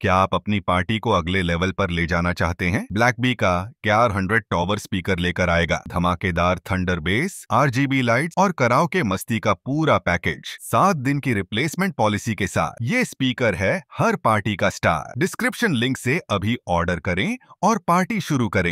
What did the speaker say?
क्या आप अपनी पार्टी को अगले लेवल पर ले जाना चाहते हैं ब्लैक बी का के हंड्रेड टॉवर स्पीकर लेकर आएगा धमाकेदार थंडर बेस बी लाइट और कराव के मस्ती का पूरा पैकेज सात दिन की रिप्लेसमेंट पॉलिसी के साथ ये स्पीकर है हर पार्टी का स्टार डिस्क्रिप्शन लिंक से अभी ऑर्डर करें और पार्टी शुरू करें